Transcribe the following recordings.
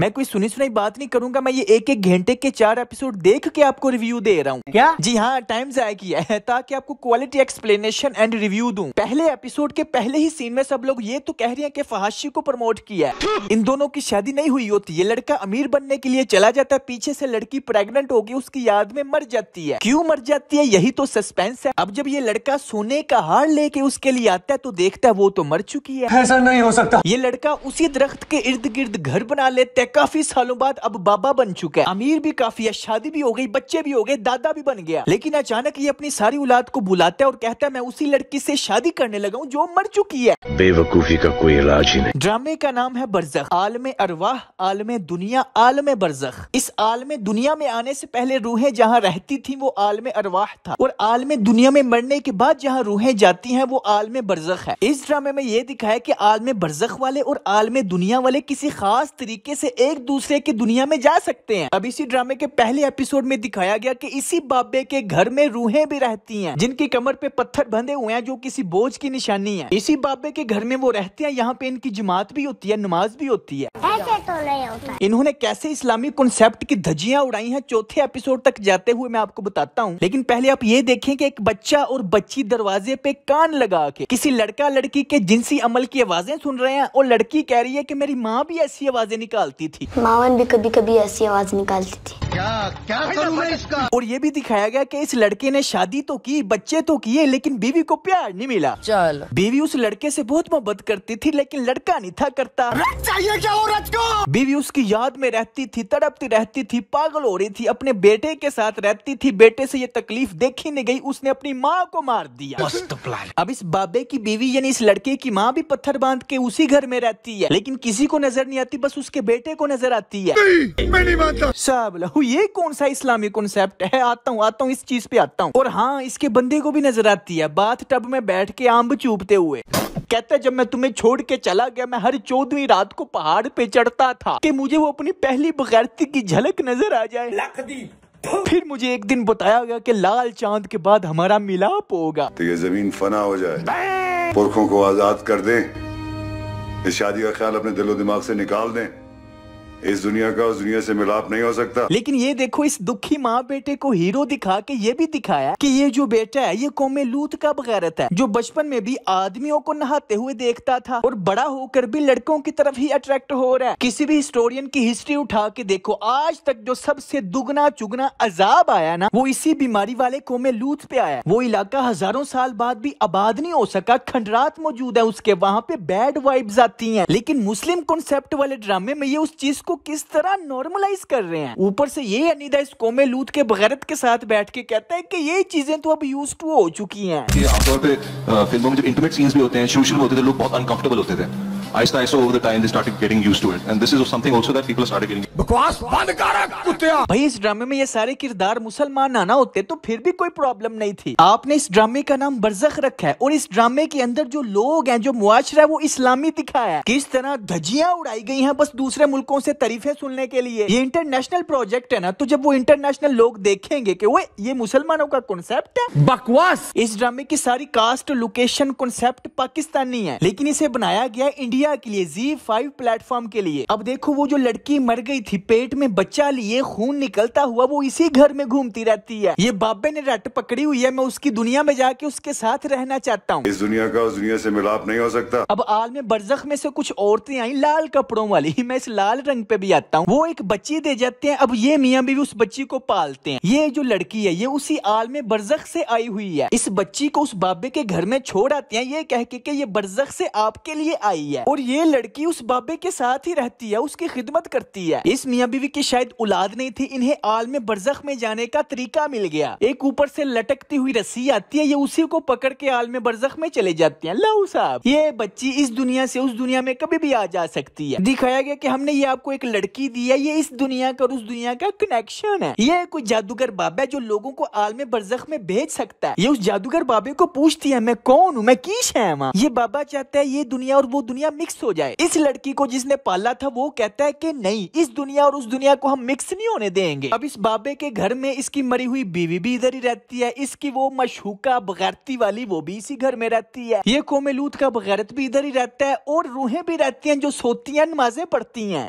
मैं कोई सुनी सुनाई बात नहीं करूंगा मैं ये एक एक घंटे के चार एपिसोड देख के आपको रिव्यू दे रहा हूँ क्या जी हाँ टाइम जाया किया है ताकि आपको क्वालिटी एक्सप्लेनेशन एंड रिव्यू दूं पहले एपिसोड के पहले ही सीन में सब लोग ये तो कह रहे हैं कि फहाशी को प्रमोट किया है इन दोनों की शादी नहीं हुई होती ये लड़का अमीर बनने के लिए चला जाता है पीछे से लड़की प्रेगनेंट होगी उसकी याद में मर जाती है क्यूँ मर जाती है यही तो सस्पेंस है अब जब ये लड़का सोने का हार लेके उसके लिए आता है तो देखता है वो तो मर चुकी है ऐसा नहीं हो सकता ये लड़का उसी दरख्त के इर्द गिर्द घर बना लेते काफी सालों बाद अब बाबा बन चुका है अमीर भी काफी है शादी भी हो गई बच्चे भी हो गए दादा भी बन गया लेकिन अचानक ये अपनी सारी औलाद को बुलाता है और कहता है मैं उसी लड़की से शादी करने लगा हूँ जो मर चुकी है बेवकूफी का कोई इलाज ही नहीं ड्रामे का नाम है बरजख आलम अरवाह आलम दुनिया आलम बरजख इस आलम दुनिया में आने से पहले रूहें जहाँ रहती थी वो आलम अरवाह था और आलम दुनिया में मरने के बाद जहाँ रूहें जाती है वो आलम बरजख है इस ड्रामे में ये दिखाया की आलम बरजख वाले और आलम दुनिया वाले किसी खास तरीके से एक दूसरे की दुनिया में जा सकते हैं अब इसी ड्रामे के पहले एपिसोड में दिखाया गया कि इसी बाबे के घर में रूहें भी रहती हैं जिनकी कमर पे पत्थर बंधे हुए हैं जो किसी बोझ की निशानी है इसी बाबे के घर में वो रहते हैं यहाँ पे इनकी जमात भी होती है नमाज भी होती है तो होता इन्होंने कैसे इस्लामी कॉन्सेप्ट की धजियां उड़ाई हैं चौथे एपिसोड तक जाते हुए मैं आपको बताता हूँ लेकिन पहले आप ये देखें कि एक बच्चा और बच्ची दरवाजे पे कान लगा के किसी लड़का लड़की के जिनसी अमल की आवाजें सुन रहे हैं और लड़की कह रही है की मेरी माँ भी ऐसी आवाजें निकालती थी मावन भी कभी कभी ऐसी आवाज निकालती थी क्या क्या करूं मैं इसका और ये भी दिखाया गया कि इस लड़के ने शादी तो की बच्चे तो किए लेकिन बीवी को प्यार नहीं मिला चल बीवी उस लड़के से बहुत मोहब्बत करती थी लेकिन लड़का नहीं था करता चाहिए क्या हो को बीवी उसकी याद में रहती थी तड़पती रहती थी पागल हो रही थी अपने बेटे के साथ रहती थी बेटे से ये तकलीफ देखी नहीं गई उसने अपनी माँ को मार दिया अब इस बाबे की बीवी यानी इस लड़के की माँ भी पत्थर बांध के उसी घर में रहती है लेकिन किसी को नजर नहीं आती बस उसके बेटे को नजर आती है ये कौन सा इस्लामी कॉन्सेप्ट है आता हूँ आता हूँ इस चीज पे आता हूँ और हाँ इसके बंदे को भी नजर आती है बाथ टब में बैठ के आम चूपते हुए कहता जब मैं तुम्हें छोड़ के चला गया मैं हर चौदवी रात को पहाड़ पे चढ़ता था कि मुझे वो अपनी पहली बगैरती की झलक नजर आ जाए फिर मुझे एक दिन बताया गया कि लाल चांद के बाद हमारा मिलाप होगा तो ये जमीन फना हो जाए पुरखों को आजाद कर दे इस शादी का ख्याल अपने दिलो दिमाग से निकाल दें इस दुनिया का उस दुनिया से मिलाप नहीं हो सकता लेकिन ये देखो इस दुखी माँ बेटे को हीरो दिखा के ये भी दिखाया कि ये जो बेटा है ये कौमे लूत का बगैरत है जो बचपन में भी आदमियों को नहाते हुए देखता था और बड़ा होकर भी लड़कों की तरफ ही अट्रैक्ट हो रहा है किसी भी हिस्टोरियन की हिस्ट्री उठा के देखो आज तक जो सबसे दुगना चुगना अजाब आया ना वो इसी बीमारी वाले कौमे लूत पे आया वो इलाका हजारों साल बाद भी आबाद नहीं हो सका खंडरात मौजूद है उसके वहाँ पे बैड वाइब्स आती है लेकिन मुस्लिम कॉन्सेप्ट वाले ड्रामे में ये उस चीज को किस तरह नॉर्मलाइज कर रहे हैं ऊपर से ये अनिदा इस कोमे लूत के बगैरत के साथ बैठ के कहता है कि ये चीजें तो अब यूज टू हो चुकी हैं आमतौर पे फिल्मों में जब इंटरमेट सीन्स भी होते हैं शुरू शुरू होते थे लोग बहुत अनकंफर्टेबल होते थे आहिस्ता आहिस्ता over the time they started getting used to it and this is something also that people started getting बकवास बंद कर कुत्तिया भाई इस ड्रामे में ये सारे किरदार मुसलमान ना होते तो फिर भी कोई प्रॉब्लम नहीं थी आपने इस ड्रामे का नाम बरजख रखा है और इस ड्रामे के अंदर जो लोग हैं जो मुआशरा है वो इस्लामी दिखाया है किस तरह धजियां उड़ाई गई हैं बस दूसरे मुल्कों से तारीफें सुनने के लिए ये इंटरनेशनल प्रोजेक्ट है ना तो जब वो इंटरनेशनल लोग देखेंगे कि वो ये मुसलमानों का कॉन्सेप्ट है बकवास इस ड्रामे की सारी कास्ट लोकेशन कॉन्सेप्ट पाकिस्तानी है लेकिन इसे बनाया गया है इंडिया के लिए जी फाइव प्लेटफॉर्म के लिए अब देखो वो जो लड़की मर गई थी पेट में बच्चा लिए खून निकलता हुआ वो इसी घर में घूमती रहती है ये बाबे ने रट पकड़ी हुई है मैं उसकी दुनिया में जाके उसके साथ रहना चाहता हूँ इस दुनिया का उस दुनिया से मिलाप नहीं हो सकता अब आल में बरजख में से कुछ औरतें आई लाल कपड़ों वाली मैं इस लाल रंग पे भी आता हूँ वो एक बच्ची दे जाते हैं अब ये मियाँ भी उस बच्ची को पालते हैं ये जो लड़की है ये उसी आल में बरजख से आई हुई है इस बच्ची को उस बाबे के घर में छोड़ आते हैं ये कह के ये बरजख से आपके लिए आई है है और ये लड़की उस बाबे के साथ ही रहती है उसकी खिदमत करती है इस मियाँ बीवी की शायद औलाद नहीं थी इन्हें आलम बरजख में जाने का तरीका मिल गया एक ऊपर से लटकती हुई रस्सी आती है ये उसी को पकड़ के आलम बरजख में चले जाते हैं लाऊ साहब ये बच्ची इस दुनिया से उस दुनिया में कभी भी आ जा सकती है दिखाया गया कि हमने ये आपको एक लड़की दी है ये इस दुनिया का और उस दुनिया का कनेक्शन है ये कोई जादूगर बाबा है जो लोगों को आलम बरजख में भेज सकता है ये उस जादूगर बाबे को पूछती है मैं कौन हूँ मैं की शैमा ये बाबा चाहता है ये दुनिया और वो दुनिया दुनिया मिक्स हो जाए इस लड़की को जिसने पाला था वो कहता है की नहीं इस दुनिया और उस दुनिया को हम मिक्स नहीं होने देंगे अब इस बाबे के घर में इसकी मरी हुई बीवी भी इधर ही रहती है इसकी वो मशहूका बगैरती वाली वो भी इसी घर में रहती है ये कोमेलूत का बगैरत भी इधर ही रहता है और रूहे भी रहती है जो सोती है नमाजे पढ़ती है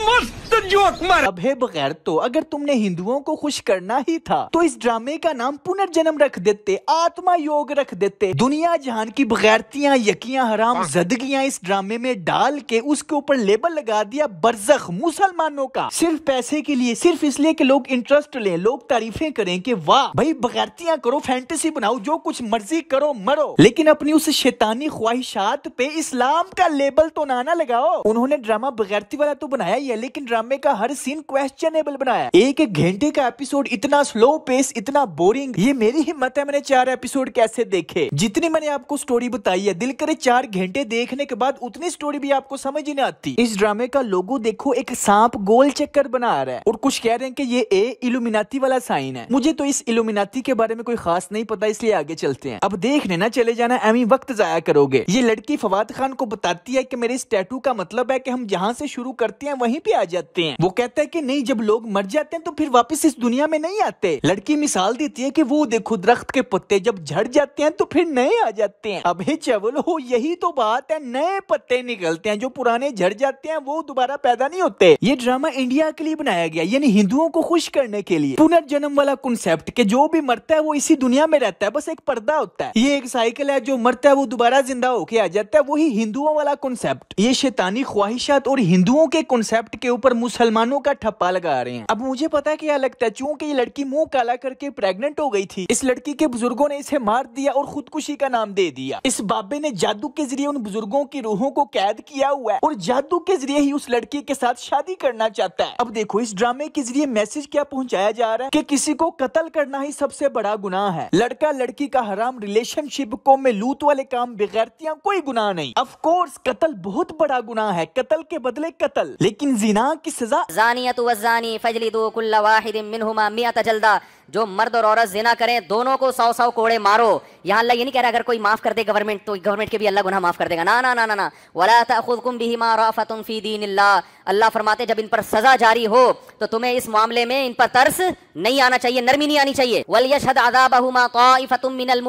अब है बगैर तो अगर तुमने हिंदुओं को खुश करना ही था तो इस ड्रामे का नाम पुनर्जन्म रख देते आत्मा योग रख देते दुनिया जहान की बगैरतियाँ यकियां हराम हाँ। जदगियां इस ड्रामे में डाल के उसके ऊपर लेबल लगा दिया बरजख मुसलमानों का सिर्फ पैसे के लिए सिर्फ इसलिए कि लोग इंटरेस्ट लें लोग तारीफें करें कि वाह भाई बगैरतियां करो फैंटेसी बनाओ जो कुछ मर्जी करो मरो लेकिन अपनी उस शैतानी ख्वाहिशात पे इस्लाम का लेबल तो ना ना लगाओ उन्होंने ड्रामा बगैरती वाला तो बनाया ही है लेकिन ड्रामे का हर सीन क्वेश्चनेबल बनाया एक एक घंटे का एपिसोड इतना स्लो पेस इतना बोरिंग ये मेरी हिम्मत है मैंने चार एपिसोड कैसे देखे जितनी मैंने आपको स्टोरी बताई है दिल करे चार घंटे देखने के बाद उतनी स्टोरी भी आपको समझ ही नहीं आती इस ड्रामे का लोगो देखो एक सांप गोल चक्कर बना रहा है और कुछ कह रहे हैं कि ये ए इलुमिनाती वाला साइन है मुझे तो इस इलुमिनाती के बारे में कोई खास नहीं पता इसलिए आगे चलते हैं अब देखने ना चले जाना एमी वक्त जाया करोगे ये लड़की फवाद खान को बताती है की मेरे इस टैटू का मतलब है की हम जहाँ से शुरू करते हैं वही पे आ जाते हैं वो कहता है की नहीं जब लोग मर जाते हैं तो फिर वापिस इस दुनिया में नहीं आते लड़की मिसाल देती है की वो देखो दरख्त के पत्ते जब झड़ जाते हैं तो फिर नए आ जाते हैं अभी चवल हो यही तो बात है नए पत्ते निकल निकलते हैं जो पुराने झड़ जाते हैं वो दोबारा पैदा नहीं होते ये ड्रामा इंडिया के लिए बनाया गया यानी हिंदुओं को खुश करने के लिए पुनर्जन्म वाला कॉन्सेप्ट के जो भी मरता है वो इसी दुनिया में रहता है बस एक पर्दा होता है ये एक साइकिल है जो मरता है वो दोबारा जिंदा होके आ जाता है वही हिंदुओं वाला कॉन्सेप्ट ये शैतानी ख्वाहिशात और हिंदुओं के कॉन्सेप्ट के ऊपर मुसलमानों का ठप्पा लगा रहे हैं अब मुझे पता क्या लगता है चूंकि ये लड़की मुंह काला करके प्रेगनेंट हो गई थी इस लड़की के बुजुर्गों ने इसे मार दिया और खुदकुशी का नाम दे दिया इस बाबे ने जादू के जरिए उन बुजुर्गों की रूहों को कैद कैद किया हुआ है और जादू के जरिए ही उस लड़की के साथ शादी करना चाहता है अब देखो इस ड्रामे के जरिए मैसेज क्या पहुंचाया जा रहा है कि किसी को कत्ल करना ही सबसे बड़ा गुनाह है लड़का लड़की का हराम रिलेशनशिप को लूट वाले काम बेगैरतियाँ कोई गुनाह नहीं अफकोर्स कत्ल बहुत बड़ा गुनाह है कत्ल के बदले कत्ल लेकिन जिना की सजा तो वजानी फजली दो कुल्ला वाहिद मिनहुमा मियात जल्दा जो मर्द और औरत जिना करें दोनों को सौ सौ कोड़े मारो यहाँ अल्लाह ये नहीं कह रहा अगर कोई माफ कर दे गवर्नमेंट तो गवर्नमेंट के भी अल्लाह गुना माफ कर देगा ना ना ना ना था खुद कुम भी मारा फी दीन अल्लाह फरमाते जब इन पर सजा जारी हो तो तुम्हें इस मामले में इन पर तर्स नहीं आना चाहिए नरमी नहीं आनी चाहिए वल यशद मिनल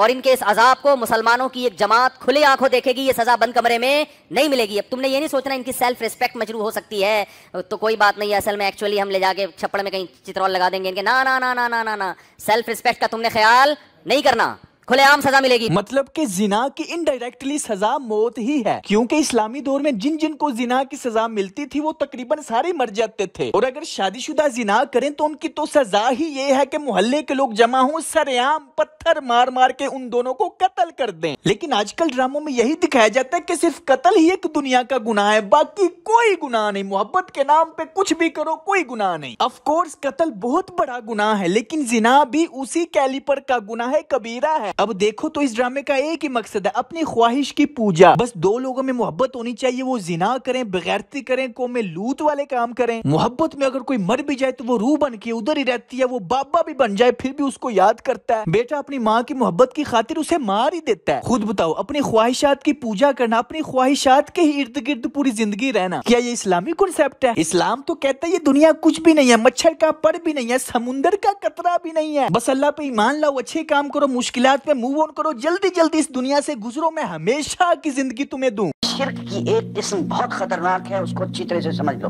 और इनके इस अजाब को मुसलमानों की एक जमात खुले आंखों देखेगी ये सजा बंद कमरे में नहीं मिलेगी अब तुमने ये नहीं सोचना इनकी सेल्फ रिस्पेक्ट मजरू हो सकती है तो कोई बात नहीं है असल में एक्चुअली हम ले जाके छप्पड़ में कहीं चित्रौल लगा देंगे इनके ना ना ना ना ना ना सेल्फ रिस्पेक्ट का तुमने ख्याल नहीं करना खुलेआम सजा मिलेगी मतलब कि जिना की इनडायरेक्टली सजा मौत ही है क्योंकि इस्लामी दौर में जिन जिन को जिना की सजा मिलती थी वो तकरीबन सारे मर जाते थे और अगर शादीशुदा जिना करें तो उनकी तो सजा ही ये है की मोहल्ले के लोग जमा हों सरेआम पत्थर मार मार के उन दोनों को कत्ल कर दें लेकिन आजकल ड्रामो में यही दिखाया जाता है की सिर्फ कत्ल ही एक दुनिया का गुना है बाकी कोई गुना नहीं मोहब्बत के नाम पे कुछ भी करो कोई गुना नहीं अफकोर्स कत्ल बहुत बड़ा गुना है लेकिन जिना भी उसी कैलिपर का गुना है कबीरा है अब देखो तो इस ड्रामे का एक ही मकसद है अपनी ख्वाहिश की पूजा बस दो लोगों में मोहब्बत होनी चाहिए वो जिना करें बगैरती करें को में लूत वाले काम करें मोहब्बत में अगर कोई मर भी जाए तो वो रूह बन के उधर ही रहती है वो बाबा भी बन जाए फिर भी उसको याद करता है बेटा अपनी माँ की मोहब्बत की खातिर उसे मार ही देता है खुद बताओ अपनी ख्वाहिशात की पूजा करना अपनी ख्वाहिशात के ही इर्द गिर्द पूरी जिंदगी रहना क्या ये इस्लामी कॉन्सेप्ट है इस्लाम तो कहता है ये दुनिया कुछ भी नहीं है मच्छर का पर भी नहीं है समुन्दर का कतरा भी नहीं है बस अल्लाह पे ईमान लाओ अच्छे काम करो मुश्किल पे मूव ऑन करो जल्दी जल्दी इस दुनिया से गुजरो मैं हमेशा की जिंदगी तुम्हें दूं शिरक की एक किस्म बहुत खतरनाक है उसको अच्छी तरह से समझ लो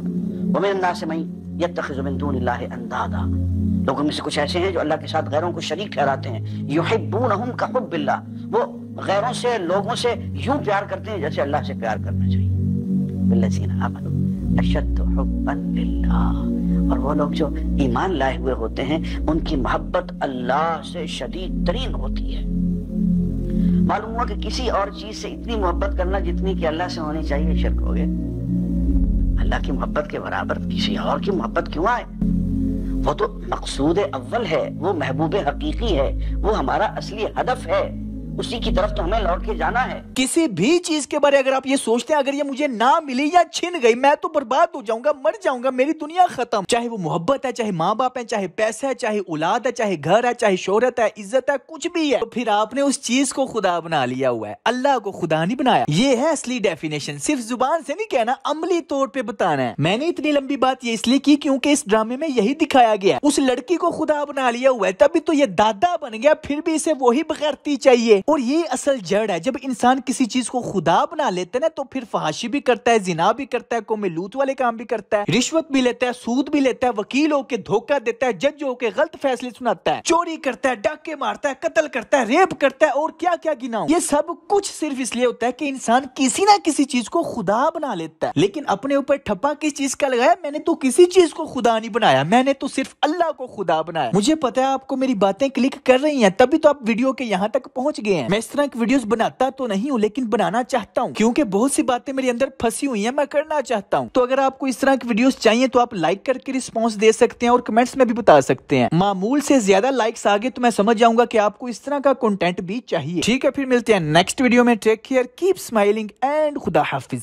अंदादा लोगों में से कुछ ऐसे हैं जो अल्लाह के साथ गैरों को शरीक ठहराते हैं का युहिबूनहुम कहब्बिल्लाह वो गैरों से लोगों से यूं प्यार करते हैं जैसे अल्लाह से प्यार करना चाहिए बिल्लजीना अमनु अशद्द हुब्बन लिल्लाह और वो लोग जो ईमान लाए हुए होते हैं उनकी मोहब्बत अल्लाह से शदीद तरीन होती है मालूम हुआ कि किसी और चीज से इतनी मोहब्बत करना जितनी कि अल्लाह से होनी चाहिए शर्क हो गए अल्लाह की मोहब्बत के बराबर किसी और की मोहब्बत क्यों आए वो तो मकसूद अव्वल है वो महबूब हकीकी है वो हमारा असली हदफ है उसी की तरफ तो हमें लौट के जाना है किसी भी चीज के बारे अगर आप ये सोचते हैं अगर ये मुझे ना मिली या छिन गई मैं तो बर्बाद हो जाऊंगा मर जाऊंगा मेरी दुनिया खत्म चाहे वो मोहब्बत है चाहे माँ बाप है चाहे पैसा है चाहे औलाद है चाहे घर है चाहे शोहरत है इज्जत है कुछ भी है तो फिर आपने उस चीज को खुदा बना लिया हुआ है अल्लाह को खुदा नहीं बनाया ये है असली डेफिनेशन सिर्फ जुबान से नहीं कहना अमली तौर पर बताना है मैंने इतनी लंबी बात ये इसलिए की क्यूँकी इस ड्रामे में यही दिखाया गया उस लड़की को खुदा बना लिया हुआ है तभी तो ये दादा बन गया फिर भी इसे वही बगैरती चाहिए और ये असल जड़ है जब इंसान किसी चीज को खुदा बना लेते ना तो फिर फहाशी भी करता है जिना भी करता है कोमे लूत वाले काम भी करता है रिश्वत भी लेता है सूद भी लेता है वकील होके धोखा देता है जज होके गलत फैसले सुनाता है चोरी करता है डाके मारता है कतल करता है रेप करता है और क्या क्या गिना ये सब कुछ सिर्फ इसलिए होता है की इंसान किसी ना किसी चीज को खुदा बना लेता है लेकिन अपने ऊपर ठप्पा किस चीज का लगाया मैंने तो किसी चीज को खुदा नहीं बनाया मैंने तो सिर्फ अल्लाह को खुदा बनाया मुझे पता है आपको मेरी बातें क्लिक कर रही है तभी तो आप वीडियो के यहाँ तक पहुँच गए गए हैं मैं इस तरह की वीडियो बनाता तो नहीं हूँ लेकिन बनाना चाहता हूँ क्योंकि बहुत सी बातें मेरे अंदर फंसी हुई है मैं करना चाहता हूँ तो अगर आपको इस तरह की वीडियो चाहिए तो आप लाइक करके रिस्पॉन्स दे सकते हैं और कमेंट्स में भी बता सकते हैं मामूल से ज्यादा लाइक्स आगे तो मैं समझ जाऊंगा की आपको इस तरह का कॉन्टेंट भी चाहिए ठीक है फिर मिलते हैं नेक्स्ट वीडियो में टेक केयर कीप स्माइलिंग एंड खुदा हाफिज